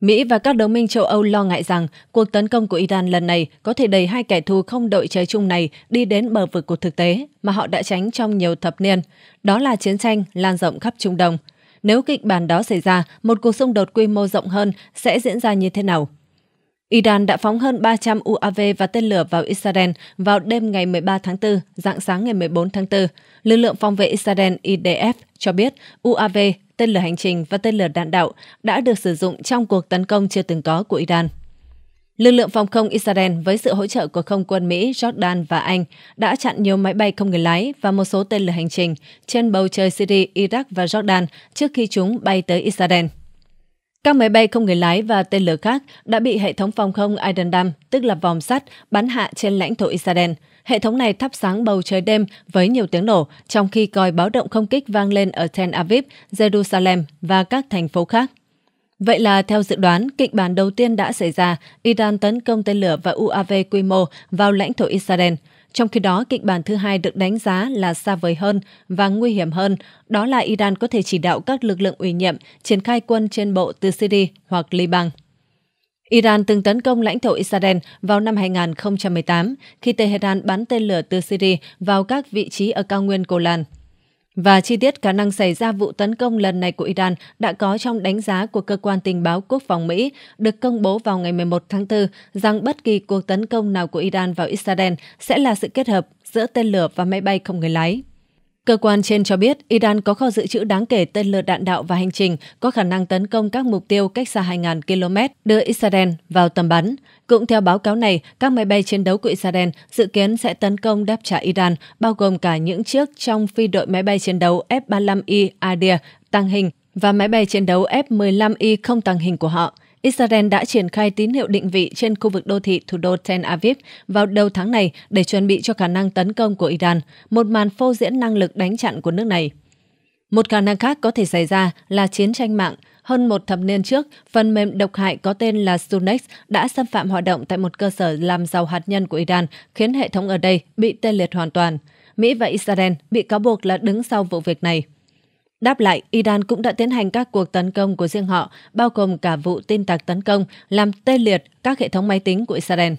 Mỹ và các đồng minh châu Âu lo ngại rằng cuộc tấn công của Iran lần này có thể đẩy hai kẻ thù không đội trời chung này đi đến bờ vực của thực tế mà họ đã tránh trong nhiều thập niên, đó là chiến tranh lan rộng khắp Trung Đông. Nếu kịch bản đó xảy ra, một cuộc xung đột quy mô rộng hơn sẽ diễn ra như thế nào? Iran đã phóng hơn 300 UAV và tên lửa vào Israel vào đêm ngày 13 tháng 4, dạng sáng ngày 14 tháng 4. Lực lượng phòng vệ Israel IDF cho biết UAV tên lửa hành trình và tên lửa đạn đạo đã được sử dụng trong cuộc tấn công chưa từng có của Iran. Lực lượng phòng không Israel với sự hỗ trợ của không quân Mỹ, Jordan và Anh đã chặn nhiều máy bay không người lái và một số tên lửa hành trình trên bầu trời Syria, Iraq và Jordan trước khi chúng bay tới Israel. Các máy bay không người lái và tên lửa khác đã bị hệ thống phòng không Iron Dome, tức là vòng sắt, bắn hạ trên lãnh thổ Israel – Hệ thống này thắp sáng bầu trời đêm với nhiều tiếng nổ, trong khi còi báo động không kích vang lên ở Tel Aviv, Jerusalem và các thành phố khác. Vậy là theo dự đoán, kịch bản đầu tiên đã xảy ra, Iran tấn công tên lửa và UAV quy mô vào lãnh thổ Israel. Trong khi đó, kịch bản thứ hai được đánh giá là xa vời hơn và nguy hiểm hơn, đó là Iran có thể chỉ đạo các lực lượng ủy nhiệm triển khai quân trên bộ từ Syria hoặc Liban. Iran từng tấn công lãnh thổ Israel vào năm 2018 khi Tehran bắn tên lửa từ Syria vào các vị trí ở cao nguyên Golan. Và chi tiết khả năng xảy ra vụ tấn công lần này của Iran đã có trong đánh giá của Cơ quan Tình báo Quốc phòng Mỹ được công bố vào ngày 11 tháng 4 rằng bất kỳ cuộc tấn công nào của Iran vào Israel sẽ là sự kết hợp giữa tên lửa và máy bay không người lái. Cơ quan trên cho biết Iran có kho dự trữ đáng kể tên lửa đạn đạo và hành trình có khả năng tấn công các mục tiêu cách xa 2.000 km, đưa Israel vào tầm bắn. Cũng theo báo cáo này, các máy bay chiến đấu của Israel dự kiến sẽ tấn công đáp trả Iran, bao gồm cả những chiếc trong phi đội máy bay chiến đấu F-35I Adir tăng hình và máy bay chiến đấu F-15I không tăng hình của họ. Israel đã triển khai tín hiệu định vị trên khu vực đô thị thủ đô Tel Aviv vào đầu tháng này để chuẩn bị cho khả năng tấn công của Iran, một màn phô diễn năng lực đánh chặn của nước này. Một khả năng khác có thể xảy ra là chiến tranh mạng. Hơn một thập niên trước, phần mềm độc hại có tên là Stunex đã xâm phạm hoạt động tại một cơ sở làm giàu hạt nhân của Iran, khiến hệ thống ở đây bị tê liệt hoàn toàn. Mỹ và Israel bị cáo buộc là đứng sau vụ việc này. Đáp lại, Iran cũng đã tiến hành các cuộc tấn công của riêng họ, bao gồm cả vụ tin tặc tấn công làm tê liệt các hệ thống máy tính của Israel.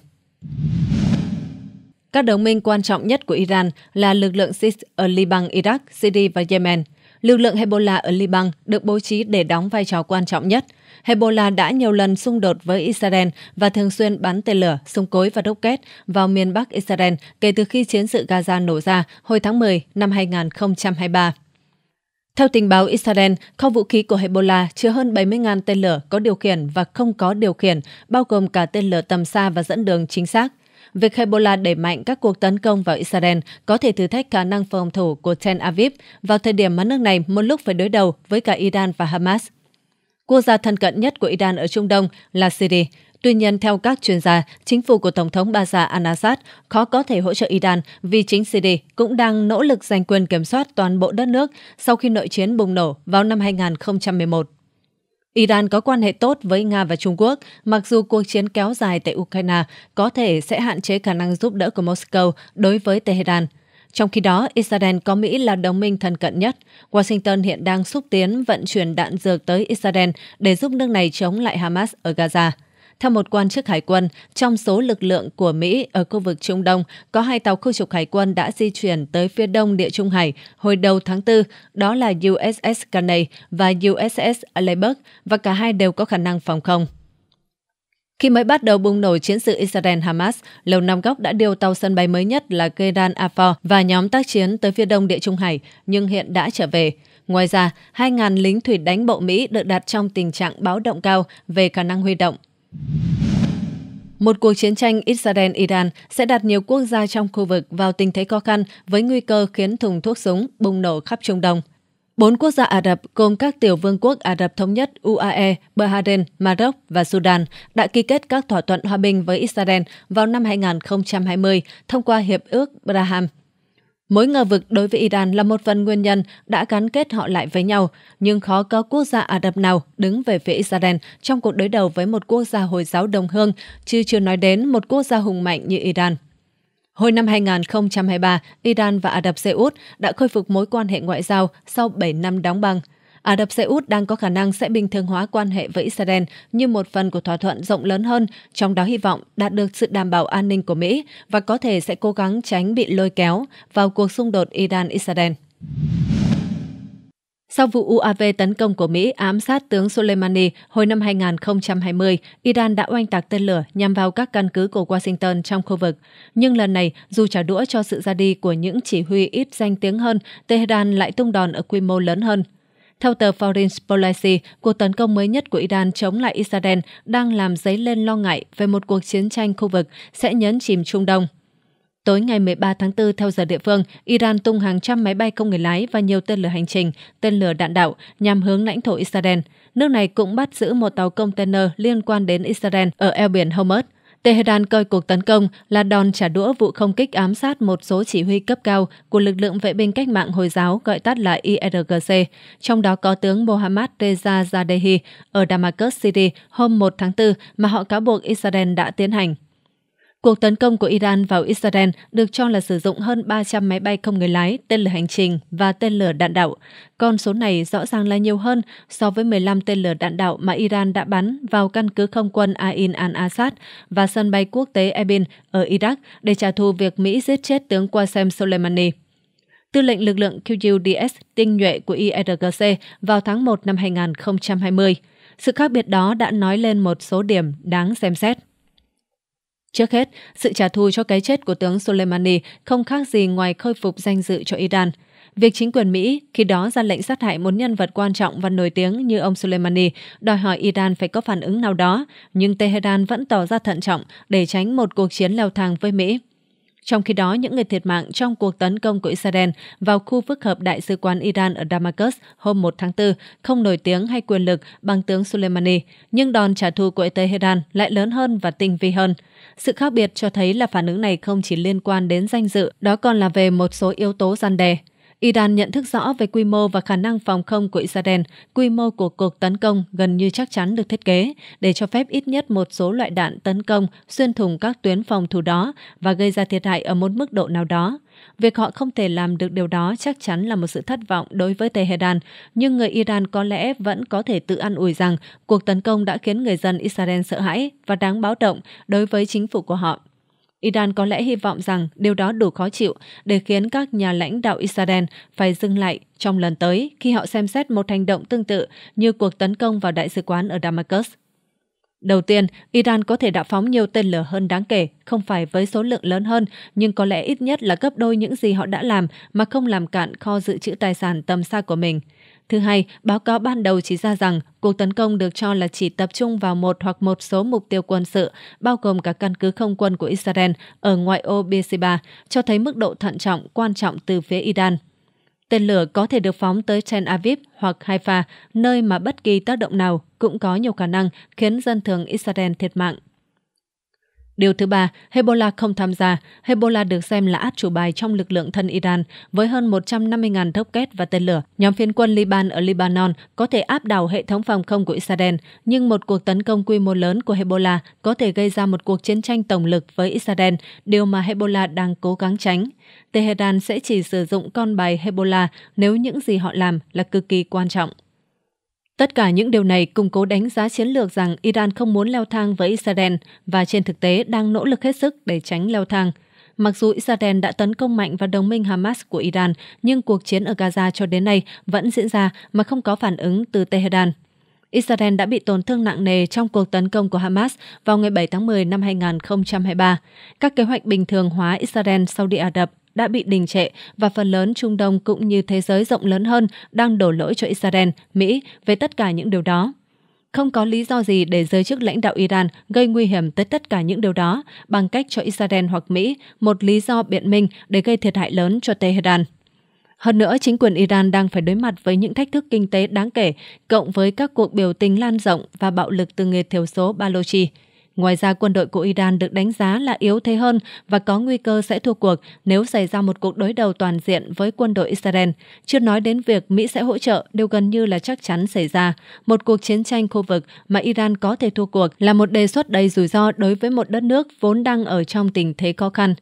Các đồng minh quan trọng nhất của Iran là lực lượng SIS ở Liban, Iraq, Syria và Yemen. Lực lượng Hezbollah ở Liban được bố trí để đóng vai trò quan trọng nhất. Hezbollah đã nhiều lần xung đột với Israel và thường xuyên bắn tên lửa, súng cối và rocket vào miền Bắc Israel kể từ khi chiến sự Gaza nổ ra hồi tháng 10 năm 2023. Theo tình báo Israel, kho vũ khí của Hezbollah chứa hơn 70.000 tên lửa có điều khiển và không có điều khiển, bao gồm cả tên lửa tầm xa và dẫn đường chính xác. Việc Hezbollah đẩy mạnh các cuộc tấn công vào Israel có thể thử thách khả năng phòng thủ của Tel Aviv vào thời điểm mà nước này một lúc phải đối đầu với cả Iran và Hamas. Quốc gia thân cận nhất của Iran ở Trung Đông là Syria, Tuy nhiên, theo các chuyên gia, chính phủ của Tổng thống Bashar al-Assad khó có thể hỗ trợ Iran vì chính Syria cũng đang nỗ lực giành quyền kiểm soát toàn bộ đất nước sau khi nội chiến bùng nổ vào năm 2011. Iran có quan hệ tốt với Nga và Trung Quốc, mặc dù cuộc chiến kéo dài tại Ukraine có thể sẽ hạn chế khả năng giúp đỡ của Moscow đối với Tehran. Trong khi đó, Israel có Mỹ là đồng minh thân cận nhất. Washington hiện đang xúc tiến vận chuyển đạn dược tới Israel để giúp nước này chống lại Hamas ở Gaza. Theo một quan chức hải quân, trong số lực lượng của Mỹ ở khu vực Trung Đông, có hai tàu khu trục hải quân đã di chuyển tới phía đông địa Trung Hải hồi đầu tháng 4, đó là USS Carney và USS Aleberg, và cả hai đều có khả năng phòng không. Khi mới bắt đầu bùng nổ chiến sự Israel-Hamas, Lầu Năm Góc đã điều tàu sân bay mới nhất là Geran Afor và nhóm tác chiến tới phía đông địa Trung Hải, nhưng hiện đã trở về. Ngoài ra, 2.000 lính thủy đánh bộ Mỹ được đặt trong tình trạng báo động cao về khả năng huy động. Một cuộc chiến tranh Israel-Iran sẽ đặt nhiều quốc gia trong khu vực vào tình thế khó khăn với nguy cơ khiến thùng thuốc súng bùng nổ khắp Trung Đông. Bốn quốc gia Ả Rập gồm các tiểu vương quốc Ả Rập Thống Nhất UAE, Bahrain, Maroc và Sudan đã ký kết các thỏa thuận hòa bình với Israel vào năm 2020 thông qua Hiệp ước Braham – Mối ngờ vực đối với Iran là một phần nguyên nhân đã gắn kết họ lại với nhau, nhưng khó có quốc gia Ả Rập nào đứng về phía Israel trong cuộc đối đầu với một quốc gia Hồi giáo đồng hương, chứ chưa nói đến một quốc gia hùng mạnh như Iran. Hồi năm 2023, Iran và Ả Rập Xê Út đã khôi phục mối quan hệ ngoại giao sau 7 năm đóng băng. Ả Rập Xê Út đang có khả năng sẽ bình thường hóa quan hệ với Israel như một phần của thỏa thuận rộng lớn hơn, trong đó hy vọng đạt được sự đảm bảo an ninh của Mỹ và có thể sẽ cố gắng tránh bị lôi kéo vào cuộc xung đột Iran-Israel. Sau vụ UAV tấn công của Mỹ ám sát tướng Soleimani hồi năm 2020, Iran đã oanh tạc tên lửa nhằm vào các căn cứ của Washington trong khu vực. Nhưng lần này, dù trả đũa cho sự ra đi của những chỉ huy ít danh tiếng hơn, Tehran lại tung đòn ở quy mô lớn hơn. Theo tờ Foreign Policy, cuộc tấn công mới nhất của Iran chống lại Israel đang làm dấy lên lo ngại về một cuộc chiến tranh khu vực sẽ nhấn chìm Trung Đông. Tối ngày 13 tháng 4 theo giờ địa phương, Iran tung hàng trăm máy bay không người lái và nhiều tên lửa hành trình, tên lửa đạn đạo nhằm hướng lãnh thổ Israel. Nước này cũng bắt giữ một tàu container liên quan đến Israel ở eo biển Hormuz. Tehran coi cuộc tấn công là đòn trả đũa vụ không kích ám sát một số chỉ huy cấp cao của lực lượng vệ binh cách mạng Hồi giáo gọi tắt là IRGC, trong đó có tướng Mohammad Reza Zadehi ở Damascus City hôm 1 tháng 4 mà họ cáo buộc Israel đã tiến hành. Cuộc tấn công của Iran vào Israel được cho là sử dụng hơn 300 máy bay không người lái, tên lửa hành trình và tên lửa đạn đạo. Con số này rõ ràng là nhiều hơn so với 15 tên lửa đạn đạo mà Iran đã bắn vào căn cứ không quân Ain al-Assad và sân bay quốc tế Erbil ở Iraq để trả thù việc Mỹ giết chết tướng Qasem Soleimani. Tư lệnh lực lượng QUDS tinh nhuệ của IRGC vào tháng 1 năm 2020. Sự khác biệt đó đã nói lên một số điểm đáng xem xét. Trước hết, sự trả thù cho cái chết của tướng Soleimani không khác gì ngoài khôi phục danh dự cho Iran. Việc chính quyền Mỹ khi đó ra lệnh sát hại một nhân vật quan trọng và nổi tiếng như ông Soleimani đòi hỏi Iran phải có phản ứng nào đó, nhưng Tehran vẫn tỏ ra thận trọng để tránh một cuộc chiến leo thang với Mỹ. Trong khi đó, những người thiệt mạng trong cuộc tấn công của Israel vào khu phức hợp đại sứ quán Iran ở Damascus hôm 1 tháng 4 không nổi tiếng hay quyền lực bằng tướng Soleimani, nhưng đòn trả thù của Tehran lại lớn hơn và tinh vi hơn. Sự khác biệt cho thấy là phản ứng này không chỉ liên quan đến danh dự, đó còn là về một số yếu tố gian đe. Iran nhận thức rõ về quy mô và khả năng phòng không của Israel, quy mô của cuộc tấn công gần như chắc chắn được thiết kế để cho phép ít nhất một số loại đạn tấn công xuyên thủng các tuyến phòng thủ đó và gây ra thiệt hại ở một mức độ nào đó. Việc họ không thể làm được điều đó chắc chắn là một sự thất vọng đối với Tehran, nhưng người Iran có lẽ vẫn có thể tự an ủi rằng cuộc tấn công đã khiến người dân Israel sợ hãi và đáng báo động đối với chính phủ của họ. Iran có lẽ hy vọng rằng điều đó đủ khó chịu để khiến các nhà lãnh đạo Israel phải dừng lại trong lần tới khi họ xem xét một hành động tương tự như cuộc tấn công vào đại sứ quán ở Damascus. Đầu tiên, Iran có thể đã phóng nhiều tên lửa hơn đáng kể, không phải với số lượng lớn hơn, nhưng có lẽ ít nhất là gấp đôi những gì họ đã làm mà không làm cạn kho dự trữ tài sản tầm xa của mình – Thứ hai, báo cáo ban đầu chỉ ra rằng cuộc tấn công được cho là chỉ tập trung vào một hoặc một số mục tiêu quân sự, bao gồm cả căn cứ không quân của Israel ở ngoại ô Beersheba, cho thấy mức độ thận trọng quan trọng từ phía Iran. Tên lửa có thể được phóng tới Tel Aviv hoặc Haifa, nơi mà bất kỳ tác động nào cũng có nhiều khả năng khiến dân thường Israel thiệt mạng Điều thứ ba, Hezbollah không tham gia. Hezbollah được xem là át chủ bài trong lực lượng thân Iran với hơn 150.000 thốc kết và tên lửa. Nhóm phiến quân Liban ở Lebanon có thể áp đảo hệ thống phòng không của Israel, nhưng một cuộc tấn công quy mô lớn của Hezbollah có thể gây ra một cuộc chiến tranh tổng lực với Israel, điều mà Hezbollah đang cố gắng tránh. Tehran sẽ chỉ sử dụng con bài Hezbollah nếu những gì họ làm là cực kỳ quan trọng. Tất cả những điều này củng cố đánh giá chiến lược rằng Iran không muốn leo thang với Israel và trên thực tế đang nỗ lực hết sức để tránh leo thang. Mặc dù Israel đã tấn công mạnh vào đồng minh Hamas của Iran, nhưng cuộc chiến ở Gaza cho đến nay vẫn diễn ra mà không có phản ứng từ Tehran. Israel đã bị tổn thương nặng nề trong cuộc tấn công của Hamas vào ngày 7 tháng 10 năm 2023. Các kế hoạch bình thường hóa Israel, Saudi Ả Rập đã bị đình trệ và phần lớn Trung Đông cũng như thế giới rộng lớn hơn đang đổ lỗi cho Israel, Mỹ về tất cả những điều đó. Không có lý do gì để giới chức lãnh đạo Iran gây nguy hiểm tới tất cả những điều đó bằng cách cho Israel hoặc Mỹ một lý do biện minh để gây thiệt hại lớn cho Tehran. Hơn nữa, chính quyền Iran đang phải đối mặt với những thách thức kinh tế đáng kể, cộng với các cuộc biểu tình lan rộng và bạo lực từ người thiểu số Balochi. Ngoài ra, quân đội của Iran được đánh giá là yếu thế hơn và có nguy cơ sẽ thua cuộc nếu xảy ra một cuộc đối đầu toàn diện với quân đội Israel. Chưa nói đến việc Mỹ sẽ hỗ trợ, đều gần như là chắc chắn xảy ra. Một cuộc chiến tranh khu vực mà Iran có thể thua cuộc là một đề xuất đầy rủi ro đối với một đất nước vốn đang ở trong tình thế khó khăn.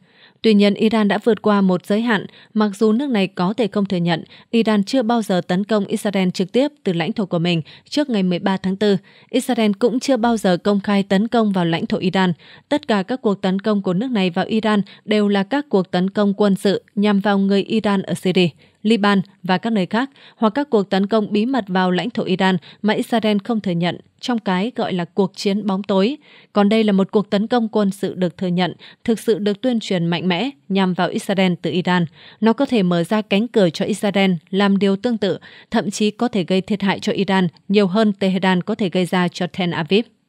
Tuy nhiên, Iran đã vượt qua một giới hạn, mặc dù nước này có thể không thừa nhận Iran chưa bao giờ tấn công Israel trực tiếp từ lãnh thổ của mình trước ngày 13 tháng 4. Israel cũng chưa bao giờ công khai tấn công vào lãnh thổ Iran. Tất cả các cuộc tấn công của nước này vào Iran đều là các cuộc tấn công quân sự nhằm vào người Iran ở Syria. Liban và các nơi khác, hoặc các cuộc tấn công bí mật vào lãnh thổ Iran mà Israel không thừa nhận trong cái gọi là cuộc chiến bóng tối. Còn đây là một cuộc tấn công quân sự được thừa nhận, thực sự được tuyên truyền mạnh mẽ nhằm vào Israel từ Iran. Nó có thể mở ra cánh cửa cho Israel làm điều tương tự, thậm chí có thể gây thiệt hại cho Iran nhiều hơn Tehran có thể gây ra cho Tel Aviv.